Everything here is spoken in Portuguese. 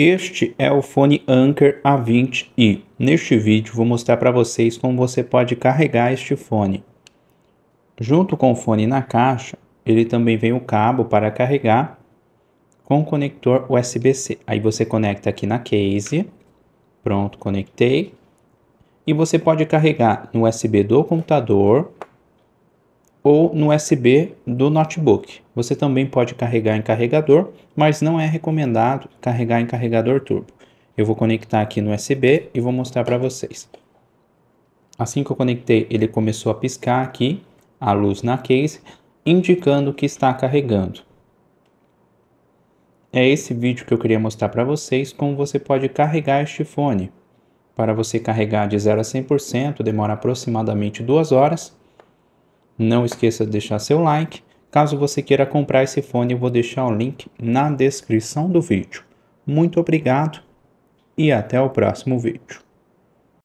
Este é o fone Anker A20i. Neste vídeo vou mostrar para vocês como você pode carregar este fone. Junto com o fone na caixa, ele também vem o cabo para carregar com conector USB-C. Aí você conecta aqui na case. Pronto, conectei. E você pode carregar no USB do computador ou no USB do notebook. Você também pode carregar em carregador, mas não é recomendado carregar em carregador turbo. Eu vou conectar aqui no USB e vou mostrar para vocês. Assim que eu conectei, ele começou a piscar aqui, a luz na case, indicando que está carregando. É esse vídeo que eu queria mostrar para vocês como você pode carregar este fone. Para você carregar de 0 a 100%, demora aproximadamente 2 horas, não esqueça de deixar seu like. Caso você queira comprar esse fone, eu vou deixar o link na descrição do vídeo. Muito obrigado e até o próximo vídeo.